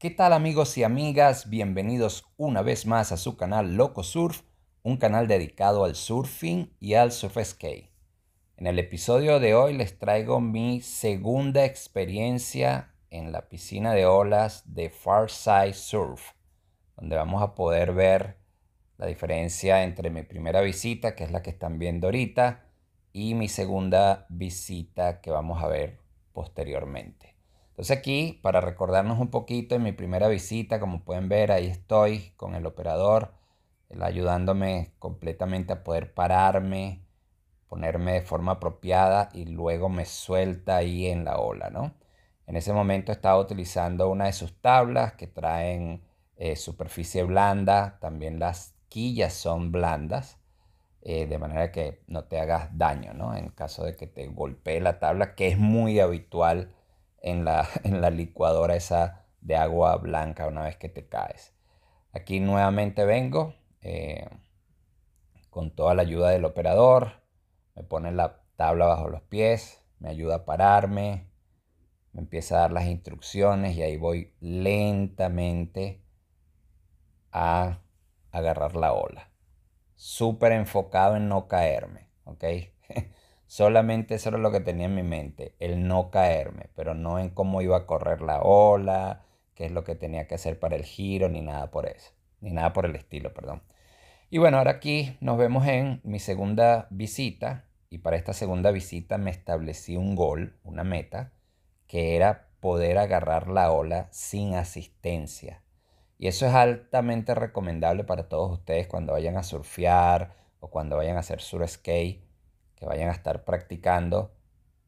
¿Qué tal amigos y amigas? Bienvenidos una vez más a su canal Loco Surf, un canal dedicado al surfing y al surf skate. En el episodio de hoy les traigo mi segunda experiencia en la piscina de olas de Far Side Surf, donde vamos a poder ver la diferencia entre mi primera visita, que es la que están viendo ahorita, y mi segunda visita que vamos a ver posteriormente. Entonces aquí, para recordarnos un poquito en mi primera visita, como pueden ver, ahí estoy con el operador, él ayudándome completamente a poder pararme, ponerme de forma apropiada y luego me suelta ahí en la ola, ¿no? En ese momento estaba utilizando una de sus tablas que traen eh, superficie blanda, también las quillas son blandas, eh, de manera que no te hagas daño, ¿no? En caso de que te golpee la tabla, que es muy habitual en la, licuadora esa de agua blanca una vez que te caes. Aquí nuevamente vengo eh, con toda la ayuda del operador, me pone la tabla bajo los pies, me ayuda a pararme, me empieza a dar las instrucciones y ahí voy lentamente a agarrar la ola. Súper enfocado en no caerme, ¿ok? Solamente eso era lo que tenía en mi mente, el no caerme, pero no en cómo iba a correr la ola, qué es lo que tenía que hacer para el giro, ni nada por eso, ni nada por el estilo, perdón. Y bueno, ahora aquí nos vemos en mi segunda visita y para esta segunda visita me establecí un gol, una meta, que era poder agarrar la ola sin asistencia. Y eso es altamente recomendable para todos ustedes cuando vayan a surfear o cuando vayan a hacer surf que vayan a estar practicando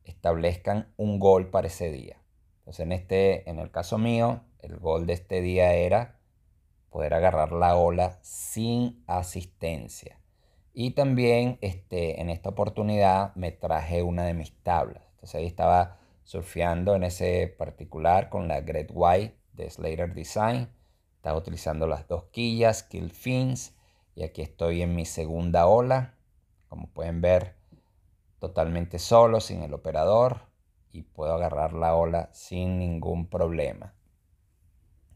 establezcan un gol para ese día. Entonces en, este, en el caso mío, el gol de este día era poder agarrar la ola sin asistencia. Y también este, en esta oportunidad me traje una de mis tablas. Entonces ahí estaba surfeando en ese particular con la Great White de Slater Design. Estaba utilizando las dos quillas, kill fins. Y aquí estoy en mi segunda ola. Como pueden ver, totalmente solo, sin el operador, y puedo agarrar la ola sin ningún problema.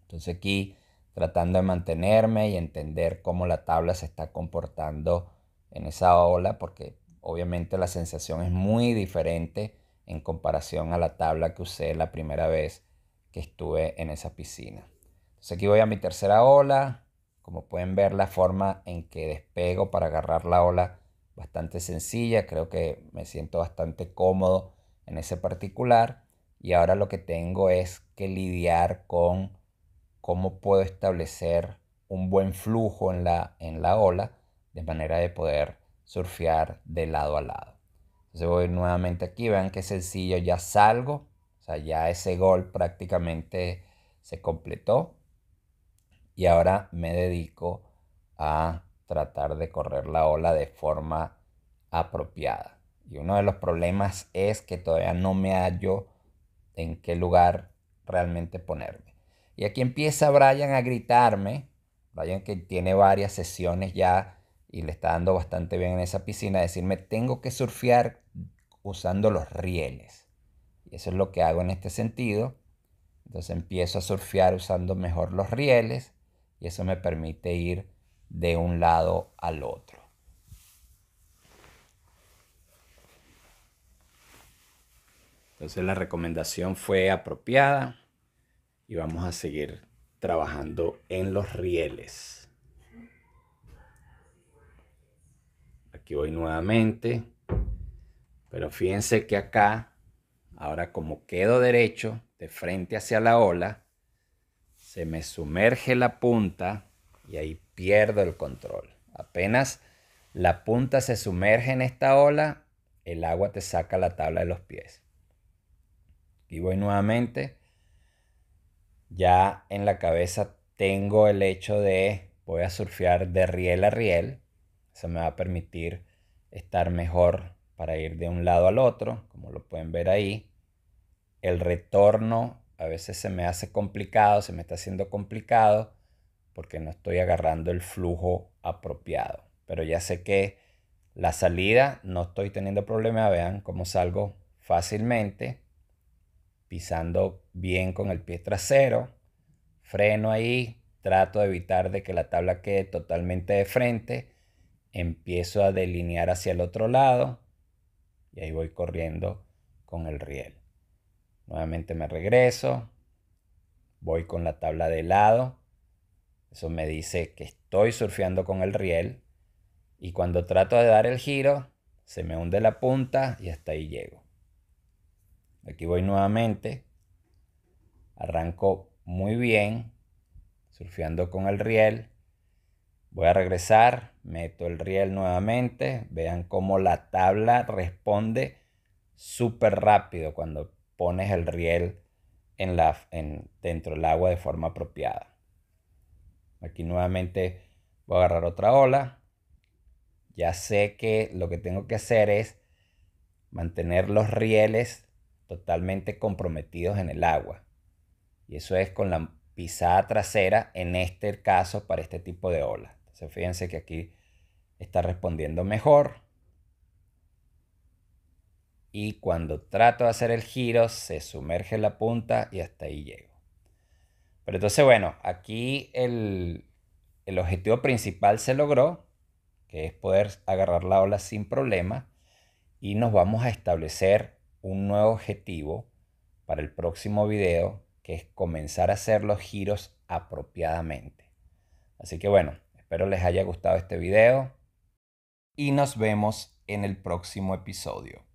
Entonces aquí tratando de mantenerme y entender cómo la tabla se está comportando en esa ola, porque obviamente la sensación es muy diferente en comparación a la tabla que usé la primera vez que estuve en esa piscina. Entonces aquí voy a mi tercera ola, como pueden ver la forma en que despego para agarrar la ola bastante sencilla, creo que me siento bastante cómodo en ese particular y ahora lo que tengo es que lidiar con cómo puedo establecer un buen flujo en la, en la ola de manera de poder surfear de lado a lado. Entonces voy nuevamente aquí, vean qué sencillo, ya salgo, o sea, ya ese gol prácticamente se completó y ahora me dedico a tratar de correr la ola de forma apropiada. Y uno de los problemas es que todavía no me hallo en qué lugar realmente ponerme. Y aquí empieza Brian a gritarme, Brian que tiene varias sesiones ya y le está dando bastante bien en esa piscina, decirme, tengo que surfear usando los rieles. Y eso es lo que hago en este sentido. Entonces empiezo a surfear usando mejor los rieles y eso me permite ir de un lado al otro. Entonces la recomendación fue apropiada y vamos a seguir trabajando en los rieles. Aquí voy nuevamente, pero fíjense que acá, ahora como quedo derecho, de frente hacia la ola, se me sumerge la punta y ahí pierdo el control. Apenas la punta se sumerge en esta ola, el agua te saca la tabla de los pies. Y voy nuevamente. Ya en la cabeza tengo el hecho de voy a surfear de riel a riel. Eso me va a permitir estar mejor para ir de un lado al otro, como lo pueden ver ahí. El retorno a veces se me hace complicado, se me está haciendo complicado porque no estoy agarrando el flujo apropiado. Pero ya sé que la salida no estoy teniendo problema. Vean cómo salgo fácilmente, pisando bien con el pie trasero. Freno ahí, trato de evitar de que la tabla quede totalmente de frente. Empiezo a delinear hacia el otro lado y ahí voy corriendo con el riel. Nuevamente me regreso, voy con la tabla de lado eso me dice que estoy surfeando con el riel y cuando trato de dar el giro, se me hunde la punta y hasta ahí llego. Aquí voy nuevamente. Arranco muy bien, surfeando con el riel. Voy a regresar, meto el riel nuevamente. Vean cómo la tabla responde súper rápido cuando pones el riel en la, en, dentro del agua de forma apropiada. Aquí nuevamente voy a agarrar otra ola. Ya sé que lo que tengo que hacer es mantener los rieles totalmente comprometidos en el agua. Y eso es con la pisada trasera en este caso para este tipo de ola. Entonces fíjense que aquí está respondiendo mejor. Y cuando trato de hacer el giro se sumerge la punta y hasta ahí llego. Pero entonces, bueno, aquí el, el objetivo principal se logró, que es poder agarrar la ola sin problema, y nos vamos a establecer un nuevo objetivo para el próximo video, que es comenzar a hacer los giros apropiadamente. Así que bueno, espero les haya gustado este video y nos vemos en el próximo episodio.